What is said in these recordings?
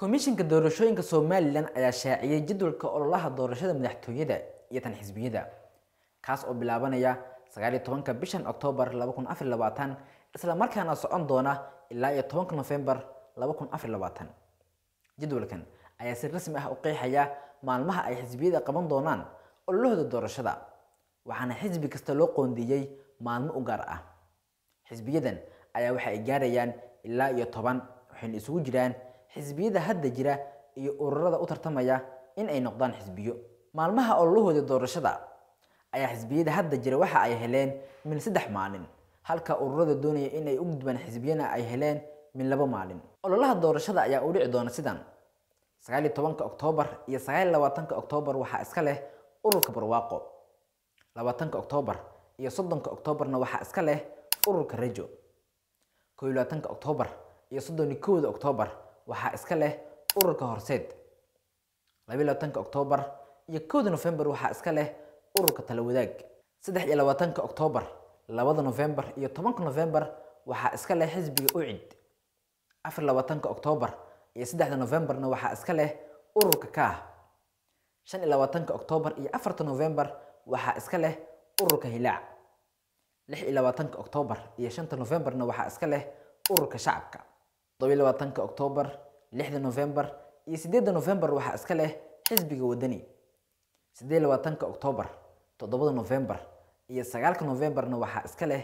komishinka doorashooyinka somalilan ayaa shaaciyey jadwalka ololaha doorashada madaxtooyada iyo tan xisbiyada kaas oo bilaabanaya sagaaliyo tobanka bishan octoobar laba kun afar labaatan isla markaana socon doona ilaa iyo tobanka nofembar laba kun afar labaatan jadwalkan ayaa si rasmi ah u qeexaya maalmaha ay xisbiyada qaban doonaan ololahooda doorashada waxaana xisbi kasta loo qoondeeyey maalmo u gaar ah xisbiyadan ayaa waxa ay gaarayaan ilaa iyo toban waxayna isugu jiraan xisbiyada hadda jira iyo ururada u tartamaya in ay noqdaan xisbiyo maalmaha ololahooda doorashada ayaa xisbiyada hadda jira waxa ay heleen min saddex maalin halka ururada doonaya in ay u gudbaan xisbiyana ay heleen min labo maalin ololaha doorashada ayaa u dhici doona sidan sagaal tobanka oktoobar iyo sagaal labaatanka oktoobar waxaa iska leh ururka barwaaqo labaatanka oktoobar iyo soddonka oktoobarna waxaa iska leh ururka rejo kooyo labaatanka oktoobar iyo soddon iyo kowda oktoobar waxaa iska leh ururka horseed labaatanka oktoobar iyo kowda nofembar waxaa iska leh ururka talawadaag saddex iyo labaatanka oktoobar labada nofembar iyo tobanka nofembar waxaa iska leh xisbiga ucid afar labaatanka oktoobar iyo saddexda nofembarna waxaa iska leh ururka kaah shan iyo labaatanka oktoobar iyo afarta nofembar waxaa iska leh ururka hilaac lix iyo labaatanka oktoobar iyo shanta nofembarna waxaa iska leh ururka shacabka todobalabaatanka oktoobar lixda nofembar iyo sideeda nofembar waxaa iska leh xisbiga wadani sideed labaatanka oktoobar toddobada nofembar iyo sagaalka nofembarna waxaa iska leh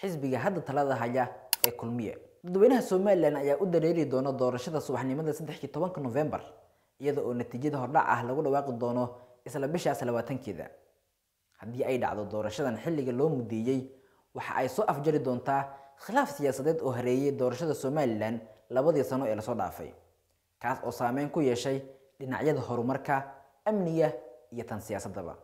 xisbiga hadda talada haya ee kulmiya dadweynaha somalilan ayaa u dareeri doona doorashada subaxnimada saddexi tobanka nofembar iyada oo natiijada hordhac ah lagu dhawaaqi doono isla bishaas labaatankeeda haddii ay dhacdo doorashadan xilliga loo mudeeyey waxa ay soo afjari doontaa khilaaf siyaasadeed oo hareeyay doorashada somalilan labadii sano ee lasoo dhaafay kaas oo saameyn ku yeeshay dhinacyada horumarka amniga iyo tan siyaasadaba